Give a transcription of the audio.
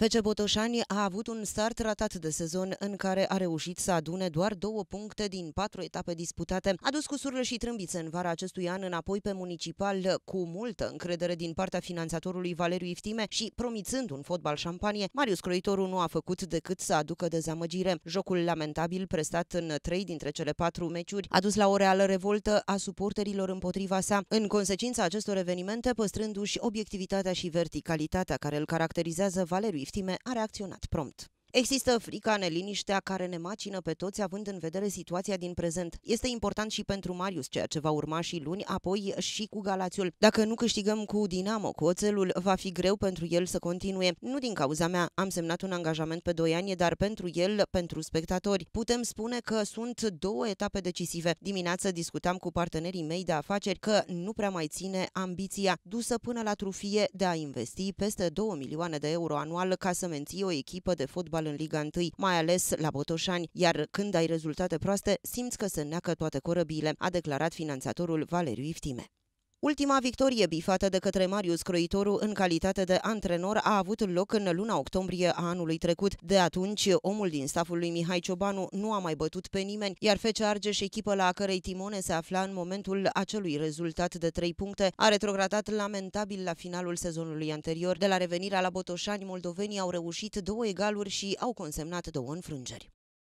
FC Botoșani a avut un start ratat de sezon în care a reușit să adune doar două puncte din patru etape disputate. A dus cu surle și trâmbițe în vara acestui an înapoi pe municipal cu multă încredere din partea finanțatorului Valeriu Iftime și promițând un fotbal șampanie, Marius Croitoru nu a făcut decât să aducă dezamăgire. Jocul lamentabil prestat în trei dintre cele patru meciuri a dus la o reală revoltă a suporterilor împotriva sa. În consecința acestor evenimente, păstrându-și obiectivitatea și verticalitatea care îl caracterizează Valeriu victime a reacționat prompt. Există frica, neliniștea care ne macină pe toți având în vedere situația din prezent. Este important și pentru Marius, ceea ce va urma și luni, apoi și cu Galațiul. Dacă nu câștigăm cu Dinamo, cu Oțelul, va fi greu pentru el să continue. Nu din cauza mea, am semnat un angajament pe 2 ani, dar pentru el, pentru spectatori. Putem spune că sunt două etape decisive. Dimineața discutam cu partenerii mei de afaceri că nu prea mai ține ambiția dusă până la trufie de a investi peste 2 milioane de euro anual ca să menții o echipă de fotbal în Liga 1, mai ales la Botoșani, iar când ai rezultate proaste, simți că se neacă toate corăbiile, a declarat finanțatorul Valeriu Iftime. Ultima victorie bifată de către Marius Croitoru în calitate de antrenor a avut loc în luna octombrie a anului trecut. De atunci, omul din staful lui Mihai Ciobanu nu a mai bătut pe nimeni, iar Fece Argeș, echipă la cărei timone se afla în momentul acelui rezultat de 3 puncte, a retrogradat lamentabil la finalul sezonului anterior. De la revenirea la Botoșani, moldovenii au reușit două egaluri și au consemnat două înfrângeri.